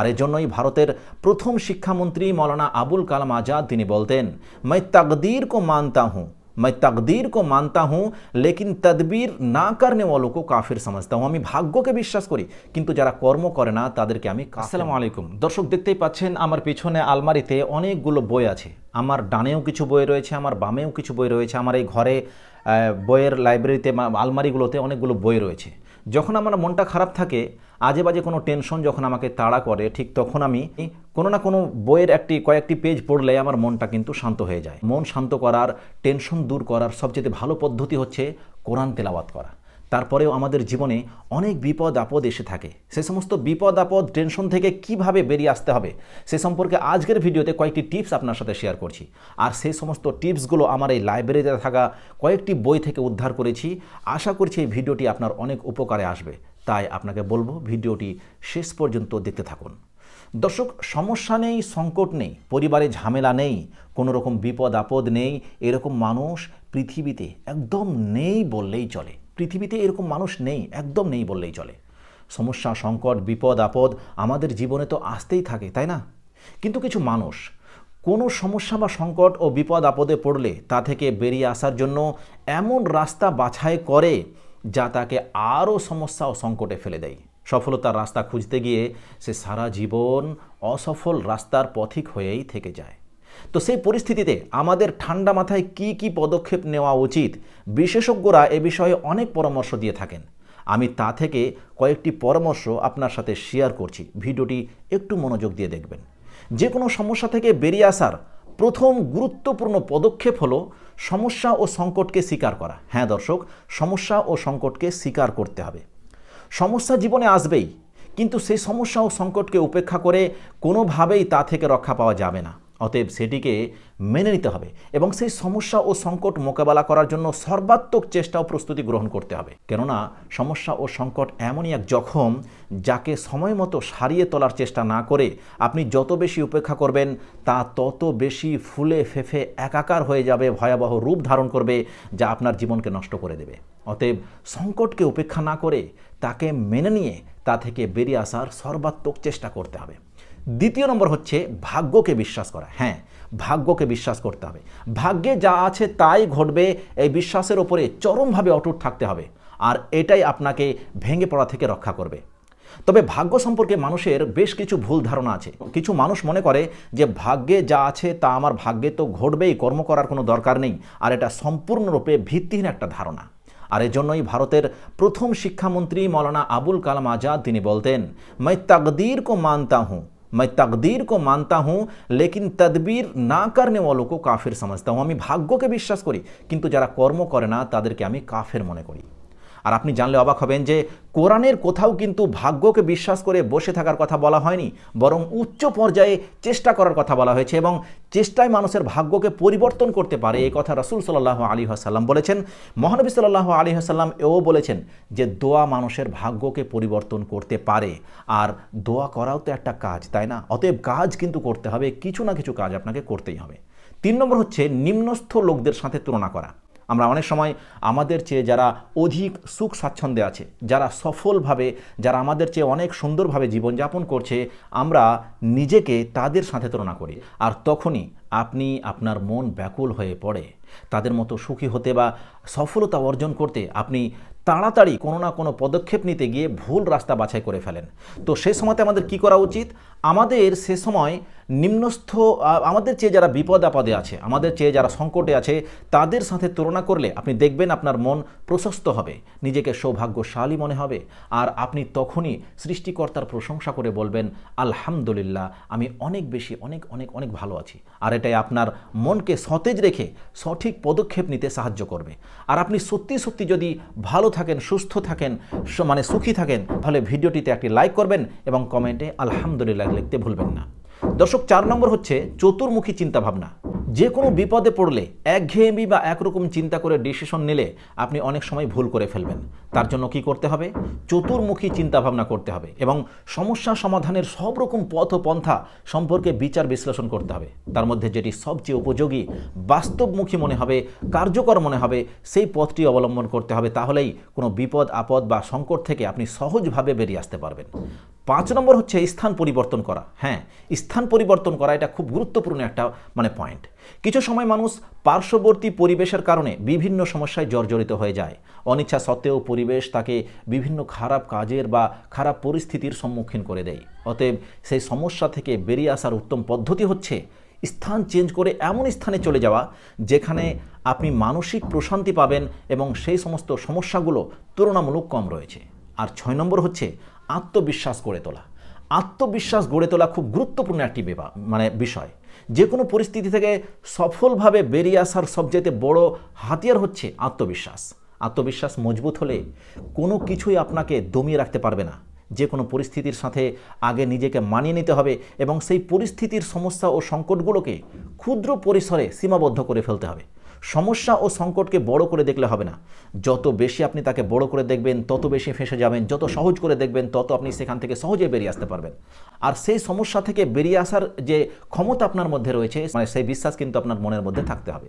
আর এজন্যই ভারতের প্রথম শিক্ষামন্ত্রী মৌলানা আবুল কালাম আজাদ তিনি বলতেন মাই তাকদীর কো মানতা হুঁ মাই তাকদীর কো মানতা হুঁ লেকিন তদবির না কারণে वालों को কাফির समझता হুঁ আমি ভাগ্যকে বিশ্বাস করি কিন্তু যারা কর্ম করে না তাদেরকে আমি আসসালামু আলাইকুম দর্শক দেখতেই পাচ্ছেন আমার পিছনে আলমারিতে অনেকগুলো বই আছে আমার ডানেও কিছু বই রয়েছে আমার বামেও কিছু বই রয়েছে আমার এই ঘরে বইয়ের লাইব্রেরিতে আলমারিগুলোতে অনেকগুলো বই রয়েছে যখন আমার মনটা খারাপ থাকে আজে বাজে কোনো টেনশন যখন আমাকে তাড়া করে ঠিক তখন আমি কোনো না কোনো বইয়ের একটি কয়েকটি পেজ পড়লে আমার মনটা কিন্তু শান্ত হয়ে যায় মন শান্ত করার টেনশন দূর করার সবচেয়ে ভালো পদ্ধতি হচ্ছে কোরআন তেলাওয়াত করা তারপরেও আমাদের জীবনে অনেক বিপদ আপদ এসে থাকে সে সমস্ত বিপদ আপদ টেনশন থেকে কিভাবে বেরিয়ে আসতে হবে সে সম্পর্কে আজকের ভিডিওতে কয়েকটি টিপস আপনার সাথে শেয়ার করছি আর সেই সমস্ত টিপসগুলো আমার এই লাইব্রেরিতে থাকা কয়েকটি বই থেকে উদ্ধার করেছি আশা করছি এই ভিডিওটি আপনার অনেক উপকারে আসবে তাই আপনাকে বলবো ভিডিওটি শেষ পর্যন্ত দেখতে থাকুন দর্শক সমস্যা নেই সংকট নেই পরিবারে ঝামেলা নেই কোনো রকম বিপদ আপদ নেই এরকম মানুষ পৃথিবীতে একদম নেই বললেই চলে পৃথিবীতে এরকম মানুষ নেই একদম নেই বললেই চলে সমস্যা সংকট বিপদ আপদ আমাদের জীবনে তো আসতেই থাকে তাই না কিন্তু কিছু মানুষ কোনো সমস্যা বা সংকট ও বিপদ আপদে পড়লে তা থেকে বেরিয়ে আসার জন্য এমন রাস্তা বাছাই করে যা তাকে আরও সমস্যা ও সংকটে ফেলে দেয় সফলতার রাস্তা খুঁজতে গিয়ে সে সারা জীবন অসফল রাস্তার পথিক হয়েই থেকে যায় তো সেই পরিস্থিতিতে আমাদের ঠান্ডা মাথায় কি কি পদক্ষেপ নেওয়া উচিত বিশেষজ্ঞরা এ বিষয়ে অনেক পরামর্শ দিয়ে থাকেন আমি তা থেকে কয়েকটি পরামর্শ আপনার সাথে শেয়ার করছি ভিডিওটি একটু মনোযোগ দিয়ে দেখবেন যে কোনো সমস্যা থেকে বেরিয়ে আসার প্রথম গুরুত্বপূর্ণ পদক্ষেপ হলো সমস্যা ও সংকটকে স্বীকার করা হ্যাঁ দর্শক সমস্যা ও সংকটকে স্বীকার করতে হবে সমস্যা জীবনে আসবেই কিন্তু সেই সমস্যা ও সংকটকে উপেক্ষা করে কোনোভাবেই তা থেকে রক্ষা পাওয়া যাবে না অতএব সেটিকে মেনে নিতে হবে এবং সেই সমস্যা ও সংকট মোকাবেলা করার জন্য সর্বাত্মক চেষ্টা ও প্রস্তুতি গ্রহণ করতে হবে কেননা সমস্যা ও সংকট এমনই এক জখম যাকে সময় মতো সারিয়ে তোলার চেষ্টা না করে আপনি যত বেশি উপেক্ষা করবেন তা তত বেশি ফুলে ফেফে একাকার হয়ে যাবে ভয়াবহ রূপ ধারণ করবে যা আপনার জীবনকে নষ্ট করে দেবে অতএব সংকটকে উপেক্ষা না করে তাকে মেনে নিয়ে তা থেকে বেরিয়ে আসার সর্বাত্মক চেষ্টা করতে হবে দ্বিতীয় নম্বর হচ্ছে ভাগ্যকে বিশ্বাস করা হ্যাঁ ভাগ্যকে বিশ্বাস করতে হবে ভাগ্যে যা আছে তাই ঘটবে এই বিশ্বাসের ওপরে চরমভাবে অটুট থাকতে হবে আর এটাই আপনাকে ভেঙে পড়া থেকে রক্ষা করবে তবে ভাগ্য সম্পর্কে মানুষের বেশ কিছু ভুল ধারণা আছে কিছু মানুষ মনে করে যে ভাগ্যে যা আছে তা আমার ভাগ্যে তো ঘটবেই কর্ম করার কোনো দরকার নেই আর এটা সম্পূর্ণরূপে ভিত্তিহীন একটা ধারণা আর এজন্যই ভারতের প্রথম শিক্ষামন্ত্রী মৌলানা আবুল কালাম আজাদ তিনি বলতেন মাই তাকদীর কো মানতা হুঁ मैं तकदीर को मानता हूँ लेकिन तदबीर ना करने वालों को काफिर समझता हूँ हमें भाग्य के विश्वास करी कितु जरा कर्म करे ना के हमें काफिर मने करी আর আপনি জানলে অবাক হবেন যে কোরআনের কোথাও কিন্তু ভাগ্যকে বিশ্বাস করে বসে থাকার কথা বলা হয়নি বরং উচ্চ পর্যায়ে চেষ্টা করার কথা বলা হয়েছে এবং চেষ্টায় মানুষের ভাগ্যকে পরিবর্তন করতে পারে এই কথা রাসুল সাল্লাহ আলী হাসাল্লাম বলেছেন মহানবী সাল্লাহ আলী হাসাল্লাম এও বলেছেন যে দোয়া মানুষের ভাগ্যকে পরিবর্তন করতে পারে আর দোয়া করাও তো একটা কাজ তাই না অতএব কাজ কিন্তু করতে হবে কিছু না কিছু কাজ আপনাকে করতেই হবে তিন নম্বর হচ্ছে নিম্নস্থ লোকদের সাথে তুলনা করা আমরা অনেক সময় আমাদের চেয়ে যারা অধিক সুখ স্বাচ্ছন্দ্যে আছে যারা সফলভাবে যারা আমাদের চেয়ে অনেক সুন্দরভাবে জীবনযাপন করছে আমরা নিজেকে তাদের সাথে তুলনা করি আর তখনই আপনি আপনার মন ব্যাকুল হয়ে পড়ে তাদের মতো সুখী হতে বা সফলতা অর্জন করতে আপনি তাড়াতাড়ি কোনো না কোনো পদক্ষেপ নিতে গিয়ে ভুল রাস্তা বাছাই করে ফেলেন তো সে সময়তে আমাদের কি করা উচিত আমাদের সে সময় নিম্নস্থ আমাদের চেয়ে যারা বিপদ আপদে আছে আমাদের চেয়ে যারা সংকটে আছে তাদের সাথে তুলনা করলে আপনি দেখবেন আপনার মন প্রশস্ত হবে নিজেকে সৌভাগ্যশালী মনে হবে আর আপনি তখনই সৃষ্টিকর্তার প্রশংসা করে বলবেন আলহামদুলিল্লাহ আমি অনেক বেশি অনেক অনেক অনেক ভালো আছি আর এটাই আপনার মনকে সতেজ রেখে সঠিক পদক্ষেপ নিতে সাহায্য করবে আর আপনি সত্যি সত্যি যদি ভালো থাকেন সুস্থ থাকেন মানে সুখী থাকেন তাহলে ভিডিওটিতে একটি লাইক করবেন এবং কমেন্টে আলহামদুলিল্লাহ লিখতে ভুলবেন না দর্শক চার নম্বর হচ্ছে চতুর্মুখী চিন্তাভাবনা যে কোনো বিপদে পড়লে একঘেয়েমি বা একরকম চিন্তা করে ডিসিশন নিলে আপনি অনেক সময় ভুল করে ফেলবেন তার জন্য কি করতে হবে চতুর্মুখী চিন্তাভাবনা করতে হবে এবং সমস্যা সমাধানের সব রকম পথ পন্থা সম্পর্কে বিচার বিশ্লেষণ করতে হবে তার মধ্যে যেটি সবচেয়ে উপযোগী বাস্তবমুখী মনে হবে কার্যকর মনে হবে সেই পথটি অবলম্বন করতে হবে তাহলেই কোনো বিপদ আপদ বা সংকট থেকে আপনি সহজভাবে বেরিয়ে আসতে পারবেন পাঁচ নম্বর হচ্ছে স্থান পরিবর্তন করা হ্যাঁ স্থান পরিবর্তন করা এটা খুব গুরুত্বপূর্ণ একটা মানে পয়েন্ট কিছু সময় মানুষ পার্শ্ববর্তী পরিবেশের কারণে বিভিন্ন সমস্যায় জর্জরিত হয়ে যায় অনিচ্ছা সত্ত্বেও পরিবেশ তাকে বিভিন্ন খারাপ কাজের বা খারাপ পরিস্থিতির সম্মুখীন করে দেয় অতএব সেই সমস্যা থেকে বেরিয়ে আসার উত্তম পদ্ধতি হচ্ছে স্থান চেঞ্জ করে এমন স্থানে চলে যাওয়া যেখানে আপনি মানসিক প্রশান্তি পাবেন এবং সেই সমস্ত সমস্যাগুলো তুলনামূলক কম রয়েছে আর ছয় নম্বর হচ্ছে আত্মবিশ্বাস গড়ে তোলা আত্মবিশ্বাস গড়ে তোলা খুব গুরুত্বপূর্ণ একটি মানে বিষয় যে কোনো পরিস্থিতি থেকে সফলভাবে বেরিয়ে আসার সবচেয়ে বড় হাতিয়ার হচ্ছে আত্মবিশ্বাস আত্মবিশ্বাস মজবুত হলে কোনো কিছুই আপনাকে দমিয়ে রাখতে পারবে না যে কোনো পরিস্থিতির সাথে আগে নিজেকে মানিয়ে নিতে হবে এবং সেই পরিস্থিতির সমস্যা ও সংকটগুলোকে ক্ষুদ্র পরিসরে সীমাবদ্ধ করে ফেলতে হবে সমস্যা ও সংকটকে বড় করে দেখলে হবে না যত বেশি আপনি তাকে বড় করে দেখবেন তত বেশি ফেসে যাবেন যত সহজ করে দেখবেন তত আপনি সেখান থেকে সহজে বেরিয়ে আসতে পারবেন আর সেই সমস্যা থেকে বেরিয়ে আসার যে ক্ষমতা আপনার মধ্যে রয়েছে মানে সেই বিশ্বাস কিন্তু আপনার মনের মধ্যে থাকতে হবে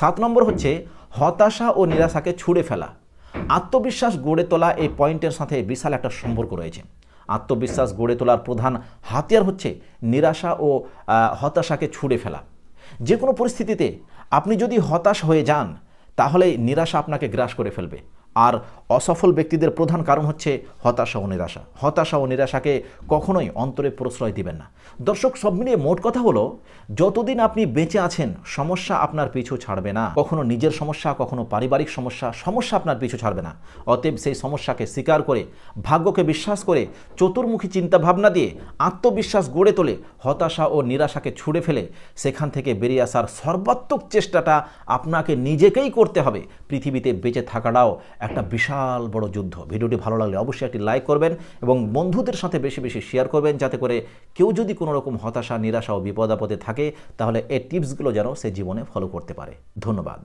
সাত নম্বর হচ্ছে হতাশা ও নিরাশাকে ছুঁড়ে ফেলা আত্মবিশ্বাস গড়ে তোলা এই পয়েন্টের সাথে বিশাল একটা সম্পর্ক রয়েছে আত্মবিশ্বাস গড়ে তোলার প্রধান হাতিয়ার হচ্ছে নিরাশা ও হতাশাকে ছুঁড়ে ফেলা যে কোনো পরিস্থিতিতে আপনি যদি হতাশ হয়ে যান তাহলে নিরাশা আপনাকে গ্রাস করে ফেলবে আর অসফল ব্যক্তিদের প্রধান কারণ হচ্ছে হতাশা ও নিরাশা হতাশা ও নিরাশাকে কখনোই অন্তরে প্রশ্রয় দিবেন না দর্শক সব মিলিয়ে মোট কথা হলো যতদিন আপনি বেঁচে আছেন সমস্যা আপনার পিছু ছাড়বে না কখনো নিজের সমস্যা কখনো পারিবারিক সমস্যা সমস্যা আপনার পিছু ছাড়বে না অতএব সেই সমস্যাকে স্বীকার করে ভাগ্যকে বিশ্বাস করে চতুর্মুখী চিন্তা ভাবনা দিয়ে আত্মবিশ্বাস গড়ে তোলে হতাশা ও নিরাশাকে ছুঁড়ে ফেলে সেখান থেকে বেরিয়ে আসার সর্বাত্মক চেষ্টাটা আপনাকে নিজেকেই করতে হবে পৃথিবীতে বেঁচে থাকাটাও একটা বিশাল বড় যুদ্ধ ভিডিওটি ভালো লাগলে অবশ্যই একটি লাইক করবেন এবং বন্ধুদের সাথে বেশি বেশি শেয়ার করবেন যাতে করে কেউ যদি কোনো রকম হতাশা নিরাশা ও বিপদ আপদে থাকে তাহলে এই টিপসগুলো যেন সে জীবনে ফলো করতে পারে ধন্যবাদ